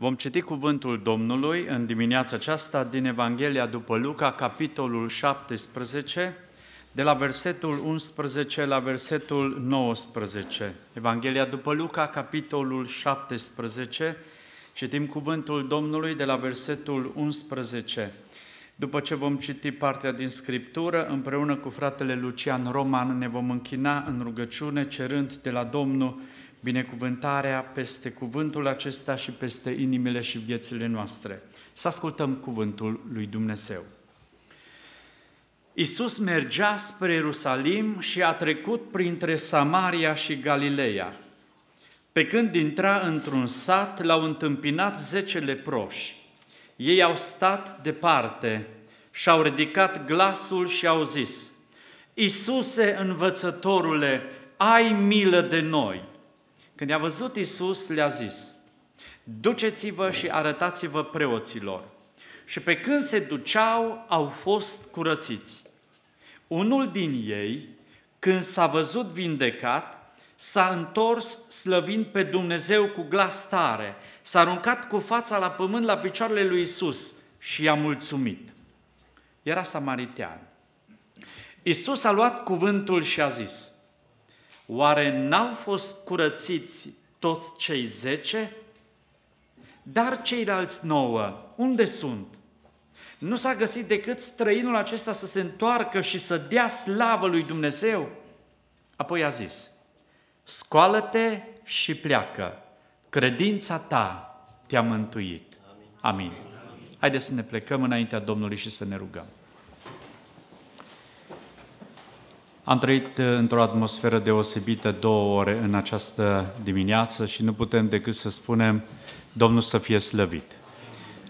Vom citi cuvântul Domnului în dimineața aceasta din Evanghelia după Luca, capitolul 17, de la versetul 11 la versetul 19. Evanghelia după Luca, capitolul 17, citim cuvântul Domnului de la versetul 11. După ce vom citi partea din Scriptură, împreună cu fratele Lucian Roman ne vom închina în rugăciune cerând de la Domnul binecuvântarea peste cuvântul acesta și peste inimile și viețile noastre. Să ascultăm cuvântul lui Dumnezeu. Isus mergea spre Ierusalim și a trecut printre Samaria și Galileea. Pe când intra într-un sat, l-au întâmpinat zece leproși. Ei au stat departe și-au ridicat glasul și au zis, Isuse, învățătorule, ai milă de noi! Când i-a văzut Isus, le-a zis, duceți-vă și arătați-vă preoților. Și pe când se duceau, au fost curățiți. Unul din ei, când s-a văzut vindecat, s-a întors slăvind pe Dumnezeu cu glas tare, s-a aruncat cu fața la pământ la picioarele lui Isus și i-a mulțumit. Era samaritean. Isus a luat cuvântul și a zis, Oare n-au fost curățiți toți cei zece? Dar ceilalți nouă, unde sunt? Nu s-a găsit decât străinul acesta să se întoarcă și să dea slavă lui Dumnezeu? Apoi a zis, scoală-te și pleacă, credința ta te-a mântuit. Amin. Amin. Haideți să ne plecăm înaintea Domnului și să ne rugăm. Am trăit uh, într-o atmosferă deosebită două ore în această dimineață și nu putem decât să spunem Domnul să fie slăvit,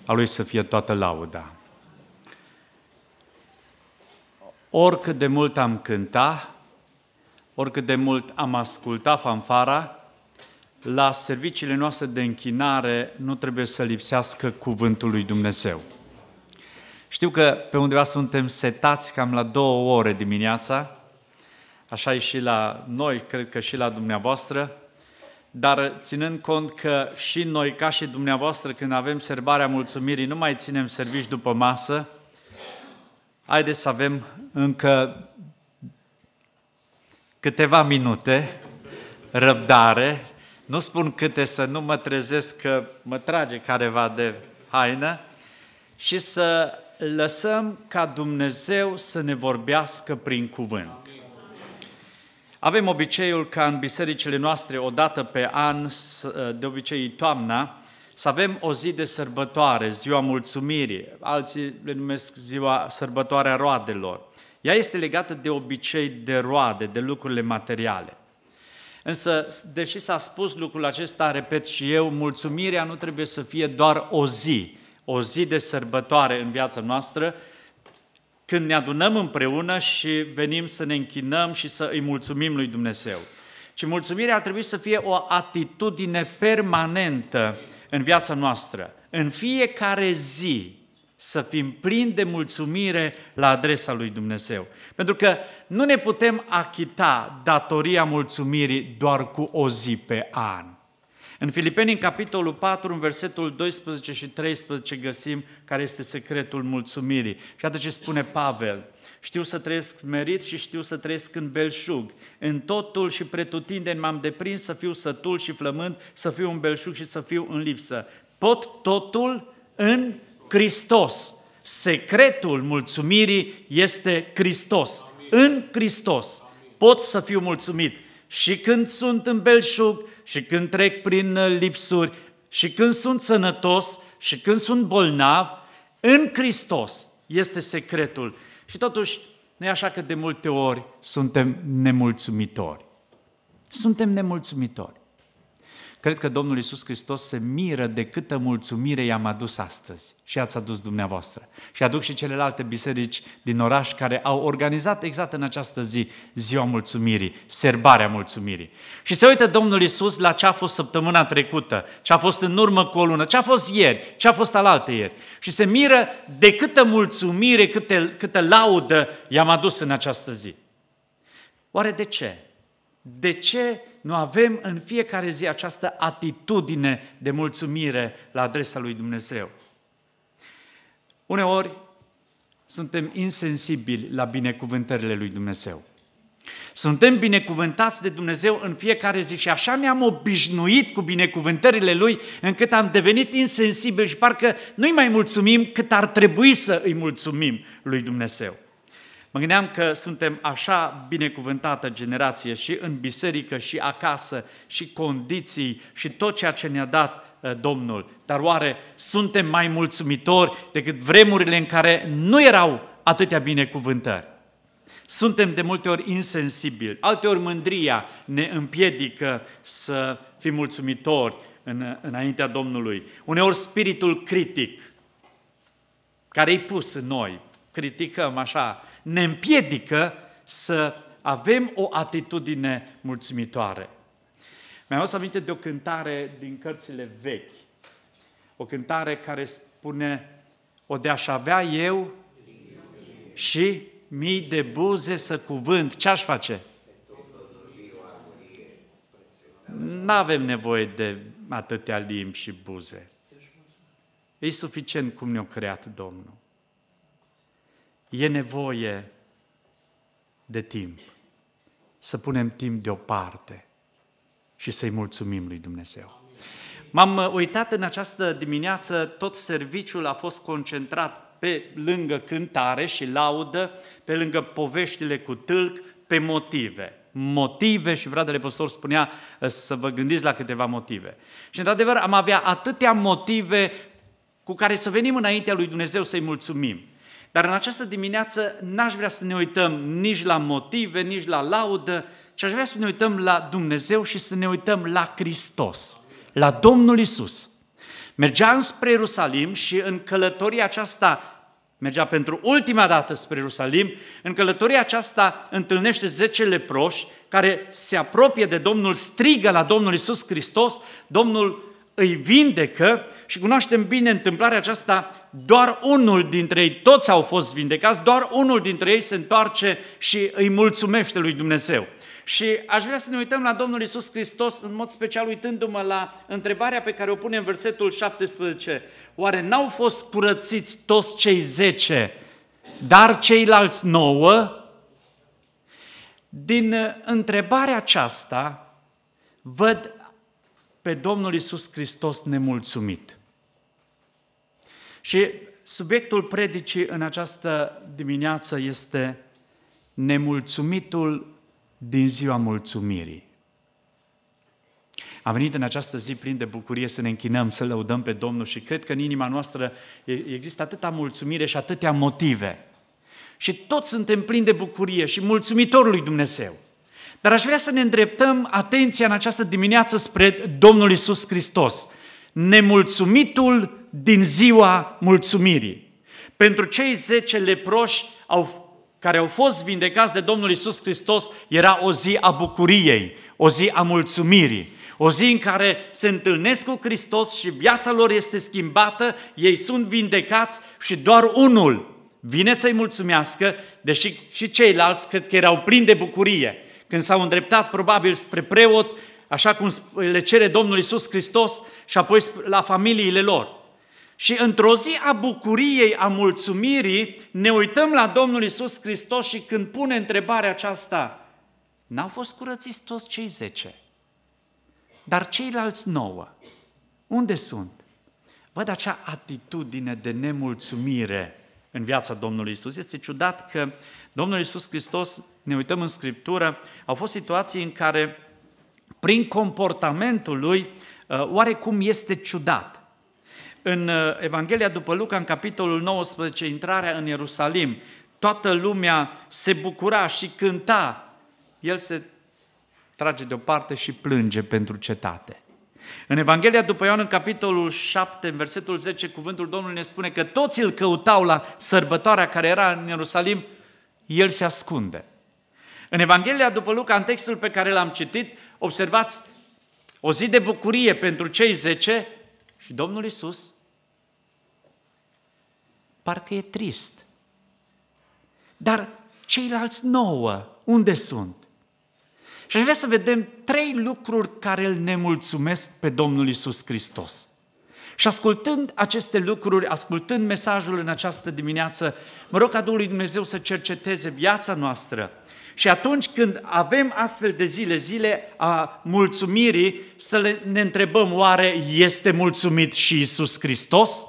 a Lui să fie toată lauda. Oricât de mult am cântat, oricât de mult am ascultat fanfara, la serviciile noastre de închinare nu trebuie să lipsească cuvântul lui Dumnezeu. Știu că pe undeva suntem setați cam la două ore dimineața, așa e și la noi, cred că și la dumneavoastră, dar ținând cont că și noi, ca și dumneavoastră, când avem serbarea mulțumirii, nu mai ținem servici după masă, haideți să avem încă câteva minute, răbdare, nu spun câte să nu mă trezesc că mă trage careva de haină, și să lăsăm ca Dumnezeu să ne vorbească prin cuvânt. Avem obiceiul ca în bisericile noastre, o dată pe an, de obicei toamna, să avem o zi de sărbătoare, ziua mulțumirii, alții le numesc ziua sărbătoarea roadelor. Ea este legată de obicei de roade, de lucrurile materiale. Însă, deși s-a spus lucrul acesta, repet și eu, mulțumirea nu trebuie să fie doar o zi, o zi de sărbătoare în viața noastră, când ne adunăm împreună și venim să ne închinăm și să îi mulțumim lui Dumnezeu. Și mulțumirea ar trebui să fie o atitudine permanentă în viața noastră. În fiecare zi să fim plini de mulțumire la adresa lui Dumnezeu. Pentru că nu ne putem achita datoria mulțumirii doar cu o zi pe an în Filipeni, în capitolul 4, în versetul 12 și 13, găsim care este secretul mulțumirii. Și atât ce spune Pavel, știu să trăiesc merit și știu să trăiesc în belșug. În totul și pretutindeni m-am deprins să fiu sătul și flămând, să fiu în belșug și să fiu în lipsă. Pot totul în Hristos. Secretul mulțumirii este Hristos. Amin. În Hristos Amin. pot să fiu mulțumit și când sunt în belșug, și când trec prin uh, lipsuri, și când sunt sănătos, și când sunt bolnav, în Hristos este secretul. Și totuși, e așa că de multe ori suntem nemulțumitori. Suntem nemulțumitori. Cred că Domnul Iisus Hristos se miră de câtă mulțumire i-am adus astăzi și ați adus dumneavoastră. Și aduc și celelalte biserici din oraș care au organizat exact în această zi Ziua Mulțumirii, serbarea mulțumirii. Și se uită Domnul Iisus la ce a fost săptămâna trecută, ce a fost în urmă cu o lună, ce a fost ieri, ce a fost alaltă ieri. Și se miră de câtă mulțumire, câte, câtă laudă i-am adus în această zi. Oare de ce? De ce nu avem în fiecare zi această atitudine de mulțumire la adresa lui Dumnezeu. Uneori suntem insensibili la binecuvântările lui Dumnezeu. Suntem binecuvântați de Dumnezeu în fiecare zi și așa ne-am obișnuit cu binecuvântările Lui încât am devenit insensibili și parcă nu-i mai mulțumim cât ar trebui să îi mulțumim lui Dumnezeu. Mă gândeam că suntem așa binecuvântată generație și în biserică și acasă și condiții și tot ceea ce ne-a dat uh, Domnul. Dar oare suntem mai mulțumitori decât vremurile în care nu erau atâtea binecuvântări? Suntem de multe ori insensibili, alteori mândria ne împiedică să fim mulțumitori în, uh, înaintea Domnului. Uneori spiritul critic care i pus în noi, criticăm așa, ne împiedică să avem o atitudine mulțumitoare. Mi-am să aminte de o cântare din cărțile vechi. O cântare care spune O de-aș avea eu și mii de buze să cuvânt. Ce aș face? Nu avem nevoie de atâtea limbi și buze. E suficient cum ne-a creat Domnul e nevoie de timp. Să punem timp deoparte și să-i mulțumim lui Dumnezeu. M-am uh, uitat în această dimineață, tot serviciul a fost concentrat pe lângă cântare și laudă, pe lângă poveștile cu tâlc, pe motive. Motive și fratele păstor spunea uh, să vă gândiți la câteva motive. Și într-adevăr am avea atâtea motive cu care să venim înaintea lui Dumnezeu să-i mulțumim. Dar în această dimineață n-aș vrea să ne uităm nici la motive, nici la laudă, ci aș vrea să ne uităm la Dumnezeu și să ne uităm la Hristos, la Domnul Isus. Mergea spre Ierusalim și în călătoria aceasta mergea pentru ultima dată spre Ierusalim, în călătoria aceasta întâlnește 10 leproși care se apropie de Domnul, strigă la Domnul Isus Hristos, Domnul îi vindecă și cunoaștem bine întâmplarea aceasta, doar unul dintre ei, toți au fost vindecați, doar unul dintre ei se întoarce și îi mulțumește lui Dumnezeu. Și aș vrea să ne uităm la Domnul Isus Hristos, în mod special uitându-mă la întrebarea pe care o pune în versetul 17. Oare n-au fost curățiți toți cei zece, dar ceilalți nouă? Din uh, întrebarea aceasta văd pe Domnul Isus Hristos nemulțumit. Și subiectul predicii în această dimineață este nemulțumitul din ziua mulțumirii. Am venit în această zi plin de bucurie să ne închinăm, să lăudăm pe Domnul și cred că în inima noastră există atâta mulțumire și atâtea motive. Și toți suntem plini de bucurie și mulțumitorul lui Dumnezeu. Dar aș vrea să ne îndreptăm atenția în această dimineață spre Domnul Isus Hristos, nemulțumitul din ziua mulțumirii. Pentru cei zece leproși au, care au fost vindecați de Domnul Isus Hristos, era o zi a bucuriei, o zi a mulțumirii. O zi în care se întâlnesc cu Hristos și viața lor este schimbată, ei sunt vindecați și doar unul vine să-i mulțumească, deși și ceilalți cred că erau plini de bucurie când s-au îndreptat probabil spre preot, așa cum le cere Domnul Isus Hristos și apoi la familiile lor. Și într-o zi a bucuriei, a mulțumirii, ne uităm la Domnul Isus Hristos și când pune întrebarea aceasta, n-au fost curățiți toți cei zece, dar ceilalți nouă, unde sunt? Văd acea atitudine de nemulțumire în viața Domnului Isus. Este ciudat că Domnul Iisus Hristos, ne uităm în Scriptură, au fost situații în care, prin comportamentul lui, uh, oarecum este ciudat. În uh, Evanghelia după Luca, în capitolul 19, intrarea în Ierusalim, toată lumea se bucura și cânta. El se trage deoparte și plânge pentru cetate. În Evanghelia după Ioan, în capitolul 7, în versetul 10, cuvântul Domnului ne spune că toți îl căutau la sărbătoarea care era în Ierusalim, el se ascunde. În Evanghelia după Luca, în textul pe care l-am citit, observați o zi de bucurie pentru cei zece și Domnul Isus parcă e trist. Dar ceilalți nouă, unde sunt? Și aș vrea să vedem trei lucruri care îl nemulțumesc pe Domnul Isus Hristos. Și ascultând aceste lucruri, ascultând mesajul în această dimineață, mă rog ca Duhul lui Dumnezeu să cerceteze viața noastră. Și atunci când avem astfel de zile, zile a mulțumirii, să le, ne întrebăm oare este mulțumit și Isus Hristos?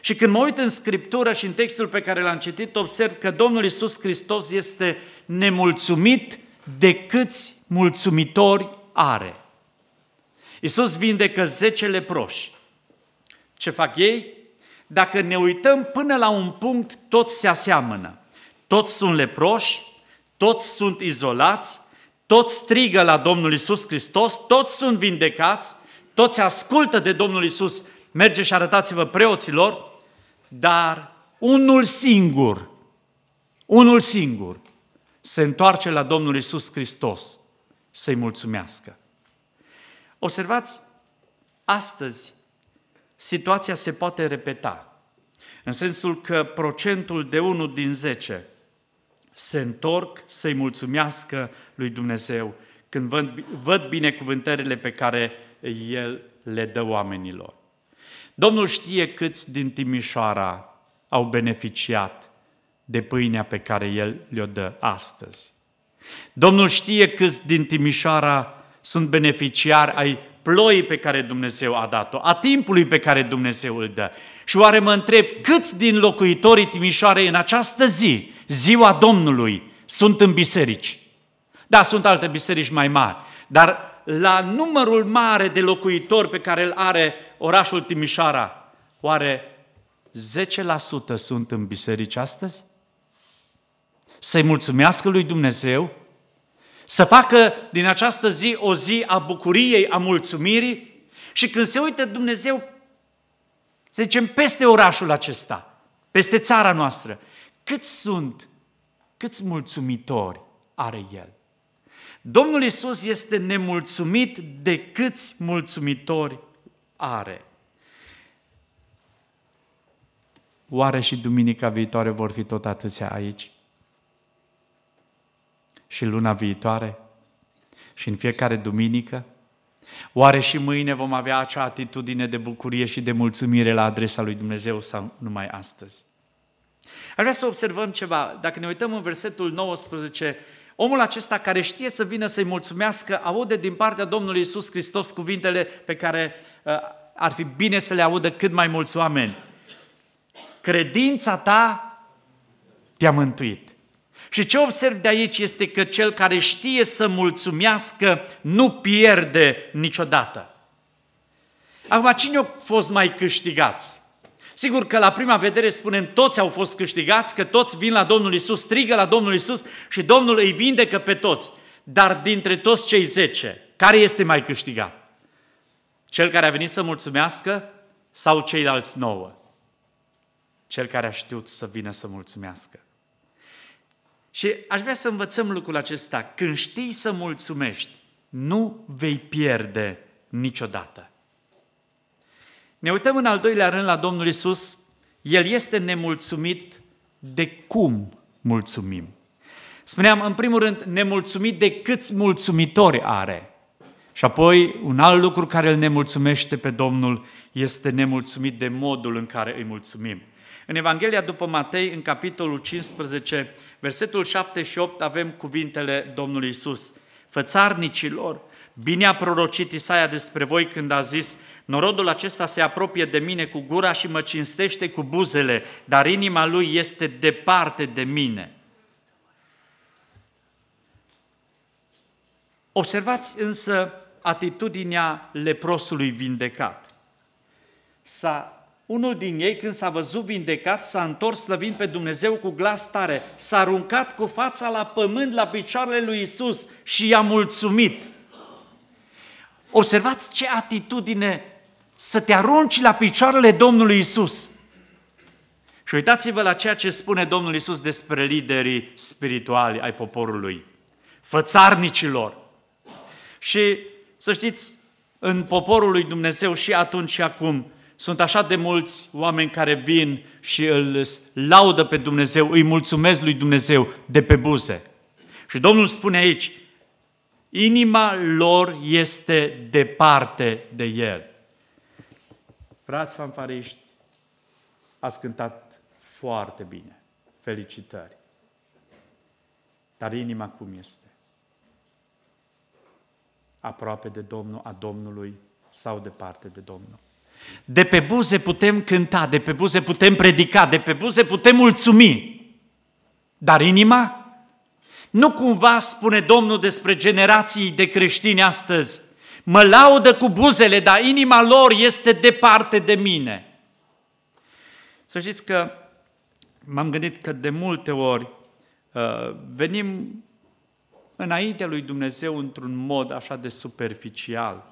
Și când mă uit în Scriptură și în textul pe care l-am citit, observ că Domnul Isus Hristos este nemulțumit de câți mulțumitori are. Isus vindecă 10 leproși, ce fac ei, dacă ne uităm până la un punct, toți se aseamănă. Toți sunt leproși, toți sunt izolați, toți strigă la Domnul Isus Hristos, toți sunt vindecați, toți ascultă de Domnul Isus, merge și arătați-vă preoților, dar unul singur, unul singur, se întoarce la Domnul Isus Hristos să-i mulțumească. Observați, astăzi situația se poate repeta. În sensul că procentul de 1 din 10 se întorc să-i mulțumească lui Dumnezeu când văd, binecuvântările pe care El le dă oamenilor. Domnul știe câți din Timișoara au beneficiat de pâinea pe care El le-o dă astăzi. Domnul știe câți din Timișoara sunt beneficiari ai ploii pe care Dumnezeu a dat-o, a timpului pe care Dumnezeu îl dă. Și oare mă întreb câți din locuitorii Timișoarei în această zi, ziua Domnului, sunt în biserici? Da, sunt alte biserici mai mari, dar la numărul mare de locuitori pe care îl are orașul Timișoara, oare 10% sunt în biserici astăzi? Să-i mulțumească lui Dumnezeu să facă din această zi o zi a bucuriei, a mulțumirii și când se uită Dumnezeu, să zicem, peste orașul acesta, peste țara noastră, cât sunt, câți mulțumitori are El. Domnul Isus este nemulțumit de câți mulțumitori are. Oare și duminica viitoare vor fi tot atâția aici? și luna viitoare și în fiecare duminică? Oare și mâine vom avea acea atitudine de bucurie și de mulțumire la adresa lui Dumnezeu sau numai astăzi? Aș vrea să observăm ceva. Dacă ne uităm în versetul 19, omul acesta care știe să vină să-i mulțumească, aude din partea Domnului Isus Hristos cuvintele pe care uh, ar fi bine să le audă cât mai mulți oameni. Credința ta te-a mântuit. Și ce observ de aici este că cel care știe să mulțumească nu pierde niciodată. Acum, cine au fost mai câștigați? Sigur că la prima vedere spunem toți au fost câștigați, că toți vin la Domnul Isus, strigă la Domnul Isus și Domnul îi vindecă pe toți. Dar dintre toți cei zece, care este mai câștigat? Cel care a venit să mulțumească sau ceilalți nouă? Cel care a știut să vină să mulțumească. Și aș vrea să învățăm lucrul acesta. Când știi să mulțumești, nu vei pierde niciodată. Ne uităm în al doilea rând la Domnul Isus. El este nemulțumit de cum mulțumim. Spuneam, în primul rând, nemulțumit de câți mulțumitori are. Și apoi, un alt lucru care îl nemulțumește pe Domnul este nemulțumit de modul în care îi mulțumim. În Evanghelia după Matei, în capitolul 15, versetul 7 și 8 avem cuvintele Domnului Isus. Fățarnicilor, bine a prorocit Isaia despre voi când a zis, Norodul acesta se apropie de mine cu gura și mă cinstește cu buzele, dar inima lui este departe de mine. Observați însă atitudinea leprosului vindecat. S-a unul din ei, când s-a văzut vindecat, s-a întors slăvind pe Dumnezeu cu glas tare, s-a aruncat cu fața la pământ la picioarele lui Isus și i-a mulțumit. Observați ce atitudine să te arunci la picioarele Domnului Isus. Și uitați-vă la ceea ce spune Domnul Isus despre liderii spirituali ai poporului, fățarnicilor. Și să știți, în poporul lui Dumnezeu și atunci și acum, sunt așa de mulți oameni care vin și îl laudă pe Dumnezeu, îi mulțumesc lui Dumnezeu de pe buze. Și Domnul spune aici, inima lor este departe de El. Frați fanfariști, ați cântat foarte bine. Felicitări. Dar inima cum este? Aproape de Domnul, a Domnului sau departe de Domnul? De pe buze putem cânta, de pe buze putem predica, de pe buze putem mulțumi. Dar inima? Nu cumva spune Domnul despre generații de creștini astăzi, mă laudă cu buzele, dar inima lor este departe de mine. Să știți că m-am gândit că de multe ori uh, venim înaintea lui Dumnezeu într-un mod așa de superficial.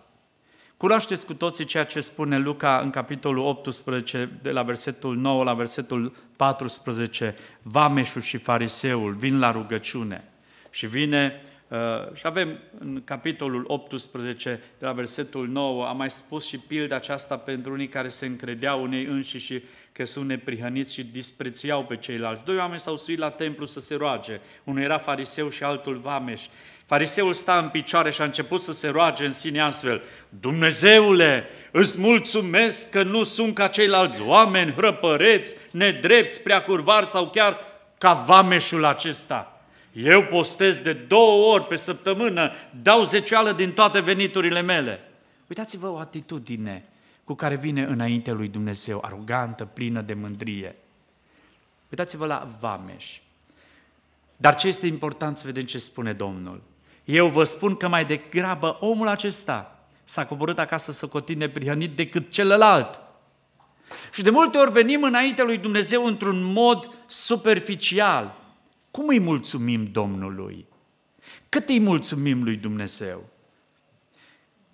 Cunoașteți cu toții ceea ce spune Luca în capitolul 18, de la versetul 9 la versetul 14. Vameșul și fariseul vin la rugăciune și vine Uh, și avem în capitolul 18, de la versetul 9, am mai spus și pilda aceasta pentru unii care se încredeau unei înși și că sunt neprihăniți și disprețuiau pe ceilalți. Doi oameni s-au suit la templu să se roage. Unul era fariseu și altul vameș. Fariseul sta în picioare și a început să se roage în sine astfel. Dumnezeule, îți mulțumesc că nu sunt ca ceilalți oameni răpăreți, nedrepți, prea curvari sau chiar ca vameșul acesta. Eu postez de două ori pe săptămână, dau zeceală din toate veniturile mele. Uitați-vă o atitudine cu care vine înainte lui Dumnezeu, arogantă, plină de mândrie. Uitați-vă la Vameș. Dar ce este important să vedem ce spune Domnul. Eu vă spun că mai degrabă omul acesta s-a coborât acasă să cotine prihanit decât celălalt. Și de multe ori venim înainte lui Dumnezeu într-un mod superficial. Cum îi mulțumim Domnului? Cât îi mulțumim lui Dumnezeu?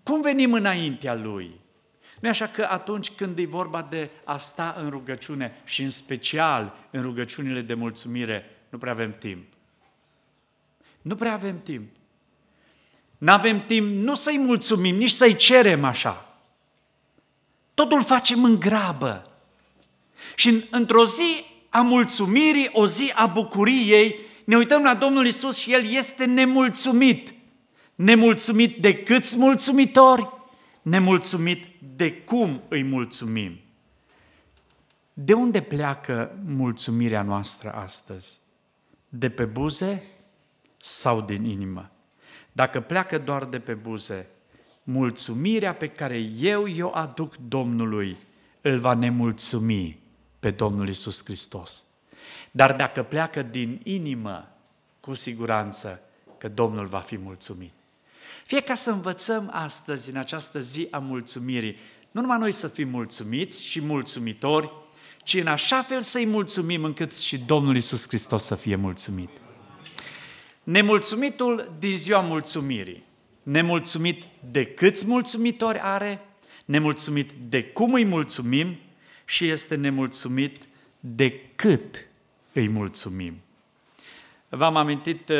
Cum venim înaintea Lui? nu așa că atunci când e vorba de a sta în rugăciune și în special în rugăciunile de mulțumire, nu prea avem timp. Nu prea avem timp. Nu avem timp nu să-i mulțumim, nici să-i cerem așa. Totul facem în grabă. Și într-o zi a mulțumirii, o zi a bucuriei, ne uităm la Domnul Isus și El este nemulțumit. Nemulțumit de câți mulțumitori? Nemulțumit de cum îi mulțumim. De unde pleacă mulțumirea noastră astăzi? De pe buze sau din inimă? Dacă pleacă doar de pe buze, mulțumirea pe care eu o aduc Domnului îl va nemulțumi pe Domnul Isus Hristos. Dar dacă pleacă din inimă, cu siguranță că Domnul va fi mulțumit. Fie ca să învățăm astăzi, în această zi a mulțumirii, nu numai noi să fim mulțumiți și mulțumitori, ci în așa fel să-i mulțumim încât și Domnul Isus Hristos să fie mulțumit. Nemulțumitul din ziua mulțumirii, nemulțumit de câți mulțumitori are, nemulțumit de cum îi mulțumim și este nemulțumit de cât îi mulțumim. V-am amintit uh,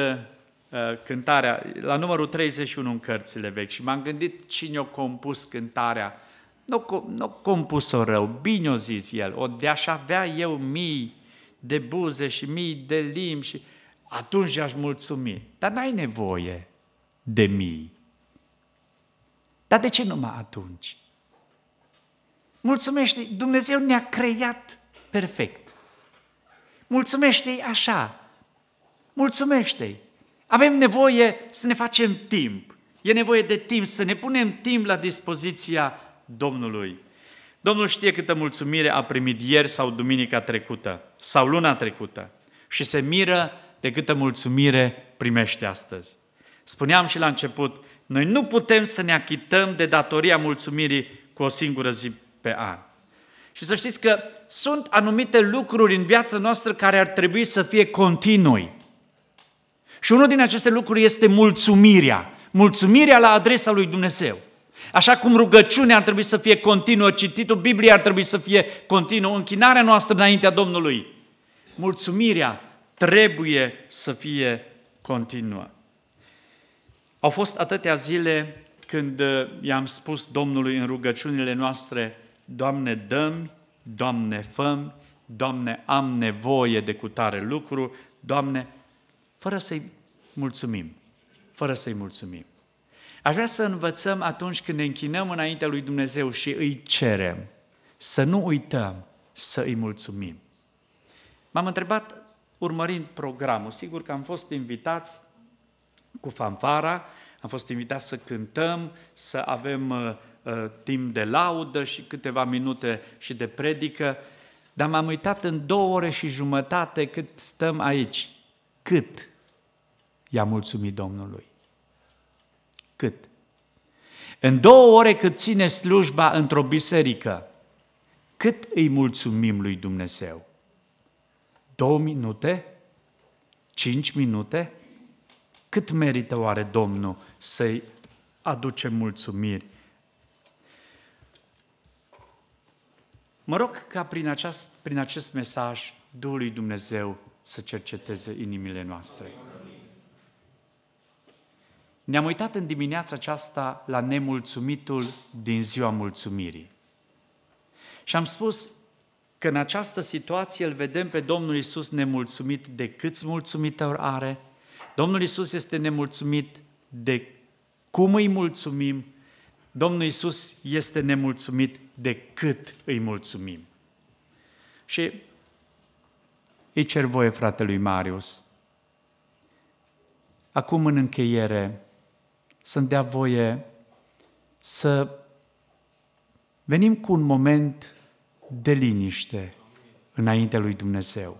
Uh, cântarea, la numărul 31 în cărțile vechi și m-am gândit cine a compus cântarea. Nu, nu compus-o rău, bine o zis el, o de-aș avea eu mii de buze și mii de limbi și atunci i-aș mulțumi. Dar n-ai nevoie de mii. Dar de ce numai atunci? Mulțumește, Dumnezeu ne-a creat perfect. Mulțumește-i așa. Mulțumește-i. Avem nevoie să ne facem timp. E nevoie de timp, să ne punem timp la dispoziția Domnului. Domnul știe câtă mulțumire a primit ieri sau duminica trecută sau luna trecută și se miră de câtă mulțumire primește astăzi. Spuneam și la început, noi nu putem să ne achităm de datoria mulțumirii cu o singură zi pe an. Și să știți că sunt anumite lucruri în viața noastră care ar trebui să fie continui. Și unul din aceste lucruri este mulțumirea. Mulțumirea la adresa lui Dumnezeu. Așa cum rugăciunea ar trebui să fie continuă, cititul Bibliei ar trebui să fie continuă, închinarea noastră înaintea Domnului. Mulțumirea trebuie să fie continuă. Au fost atâtea zile când uh, i-am spus Domnului în rugăciunile noastre, Doamne, dăm, Doamne, făm, Doamne, am nevoie de cutare lucru, Doamne, fără să-i mulțumim. Fără să-i mulțumim. Aș vrea să învățăm atunci când ne închinăm înaintea lui Dumnezeu și îi cerem, să nu uităm să îi mulțumim. M-am întrebat urmărind programul, sigur că am fost invitați cu fanfara, am fost invitați să cântăm, să avem uh, uh timp de laudă și câteva minute și de predică, dar m-am uitat în două ore și jumătate cât stăm aici. Cât? i-a mulțumit Domnului. Cât? În două ore cât ține slujba într-o biserică, cât îi mulțumim lui Dumnezeu? Două minute? Cinci minute? Cât merită oare Domnul să-i aduce mulțumiri? Mă rog ca prin, aceast, prin acest mesaj Duhului Dumnezeu să cerceteze inimile noastre. Ne-am uitat în dimineața aceasta la nemulțumitul din ziua mulțumirii. Și am spus că în această situație îl vedem pe Domnul Isus nemulțumit de câți mulțumitori are. Domnul Isus este nemulțumit de cum îi mulțumim. Domnul Isus este nemulțumit de cât îi mulțumim. Și îi cer voie fratelui Marius. Acum în încheiere, să-mi dea voie să venim cu un moment de liniște înaintea lui Dumnezeu.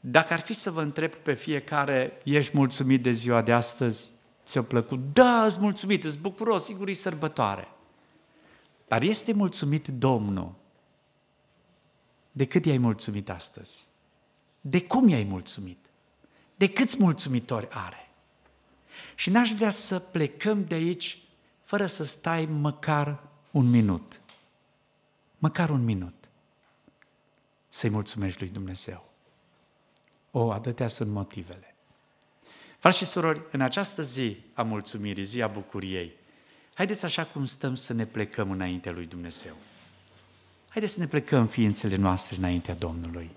Dacă ar fi să vă întreb pe fiecare, ești mulțumit de ziua de astăzi? Ți-a plăcut? Da, îți mulțumit, îți bucuros, sigur e sărbătoare. Dar este mulțumit Domnul de cât i-ai mulțumit astăzi? De cum i-ai mulțumit? De câți mulțumitori are? Și n-aș vrea să plecăm de aici fără să stai măcar un minut. Măcar un minut. Să-i mulțumești lui Dumnezeu. O, atâtea sunt motivele. Frați și surori, în această zi a mulțumirii, zi a bucuriei, haideți așa cum stăm să ne plecăm înaintea lui Dumnezeu. Haideți să ne plecăm ființele noastre înaintea Domnului.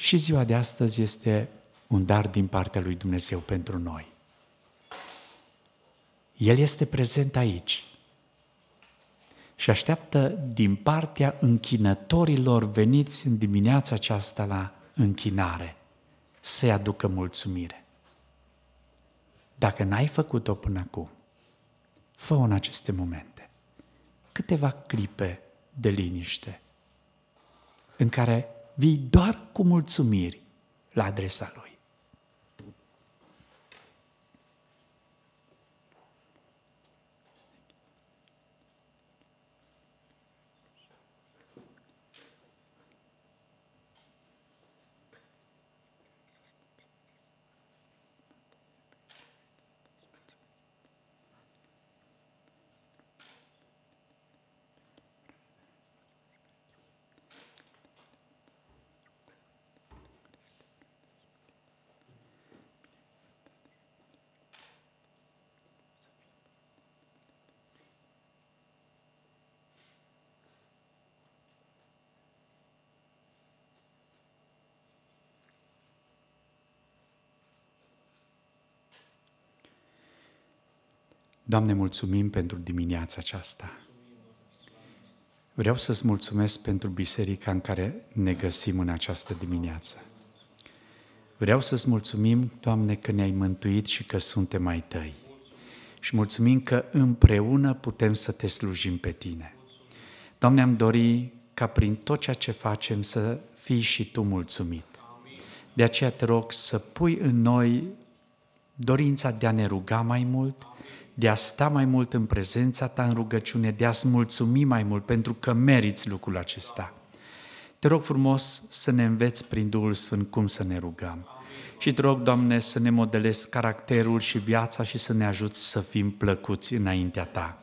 Și ziua de astăzi este un dar din partea lui Dumnezeu pentru noi. El este prezent aici și așteaptă din partea închinătorilor veniți în dimineața aceasta la închinare să-i aducă mulțumire. Dacă n-ai făcut-o până acum, fă în aceste momente câteva clipe de liniște în care vii doar cu mulțumiri la adresa Lui. Doamne, mulțumim pentru dimineața aceasta. Vreau să-ți mulțumesc pentru biserica în care ne găsim în această dimineață. Vreau să-ți mulțumim, Doamne, că ne-ai mântuit și că suntem mai Tăi. Și mulțumim că împreună putem să Te slujim pe Tine. Doamne, am dori ca prin tot ceea ce facem să fii și Tu mulțumit. De aceea te rog să pui în noi dorința de a ne ruga mai mult, de a sta mai mult în prezența ta în rugăciune, de a-ți mulțumi mai mult pentru că meriți lucrul acesta. Te rog frumos să ne înveți prin Duhul Sfânt cum să ne rugăm. Și te rog, Doamne, să ne modelezi caracterul și viața și să ne ajuți să fim plăcuți înaintea Ta.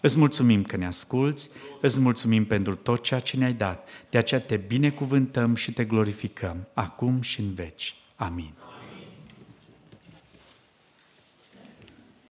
Îți mulțumim că ne asculți, îți mulțumim pentru tot ceea ce ne-ai dat. De aceea te binecuvântăm și te glorificăm, acum și în veci. Amin.